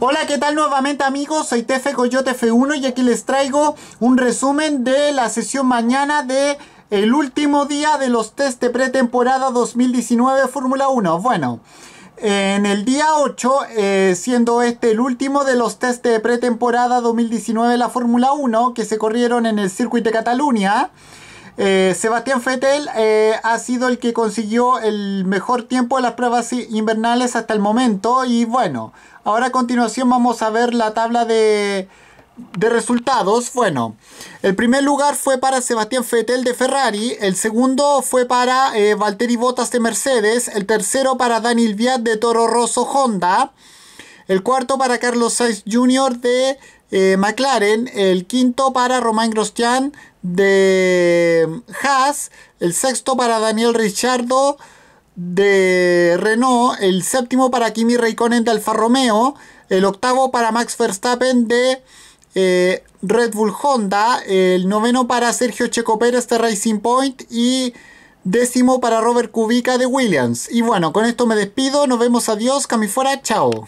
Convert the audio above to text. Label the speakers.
Speaker 1: Hola, ¿qué tal nuevamente amigos? Soy Tefe Coyote F1 y aquí les traigo un resumen de la sesión mañana de el último día de los test de pretemporada 2019 Fórmula 1. Bueno, en el día 8, eh, siendo este el último de los test de pretemporada 2019 de la Fórmula 1 que se corrieron en el circuito de Cataluña, eh, Sebastián Fettel eh, ha sido el que consiguió el mejor tiempo de las pruebas invernales hasta el momento. Y bueno, ahora a continuación vamos a ver la tabla de, resultados. Bueno, el primer lugar fue para Sebastián Fettel de Ferrari. El segundo fue para eh, Valtteri Bottas de Mercedes. El tercero para Daniel Viat de Toro Rosso Honda. El cuarto para Carlos Sainz Jr. de eh, McLaren. El quinto para Romain Grosjean de mm, Haas. El sexto para Daniel Ricciardo de Renault. El séptimo para Kimi Raikkonen de Alfa Romeo. El octavo para Max Verstappen de eh, Red Bull Honda. El noveno para Sergio Checo Pérez de Racing Point. Y décimo para Robert Kubica de Williams. Y bueno, con esto me despido. Nos vemos. Adiós. Cami fuera. Chao.